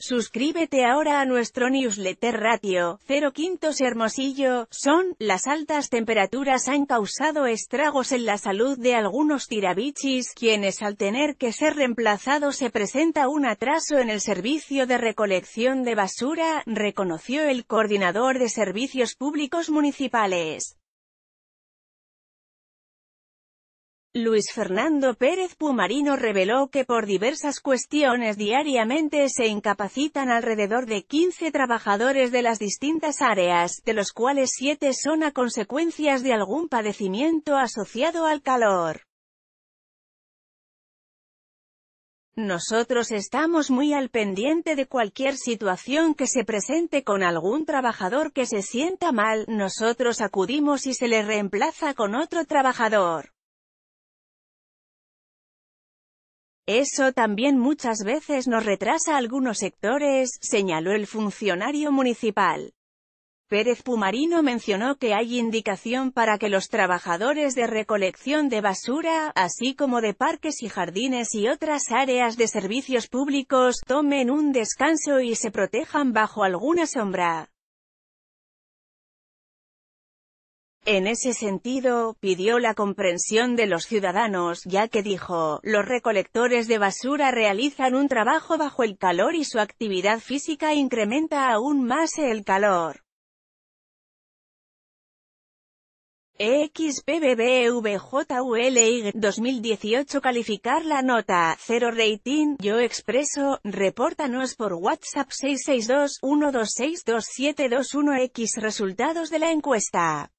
Suscríbete ahora a nuestro newsletter Ratio, 0 Quintos Hermosillo, son, las altas temperaturas han causado estragos en la salud de algunos tirabichis, quienes al tener que ser reemplazados se presenta un atraso en el servicio de recolección de basura, reconoció el coordinador de servicios públicos municipales. Luis Fernando Pérez Pumarino reveló que por diversas cuestiones diariamente se incapacitan alrededor de 15 trabajadores de las distintas áreas, de los cuales 7 son a consecuencias de algún padecimiento asociado al calor. Nosotros estamos muy al pendiente de cualquier situación que se presente con algún trabajador que se sienta mal, nosotros acudimos y se le reemplaza con otro trabajador. Eso también muchas veces nos retrasa algunos sectores, señaló el funcionario municipal. Pérez Pumarino mencionó que hay indicación para que los trabajadores de recolección de basura, así como de parques y jardines y otras áreas de servicios públicos, tomen un descanso y se protejan bajo alguna sombra. En ese sentido, pidió la comprensión de los ciudadanos, ya que dijo, los recolectores de basura realizan un trabajo bajo el calor y su actividad física incrementa aún más el calor. EXPBBVJULY 2018 Calificar la nota, 0 rating, Yo Expreso, reportanos por WhatsApp 662-126-2721X Resultados de la encuesta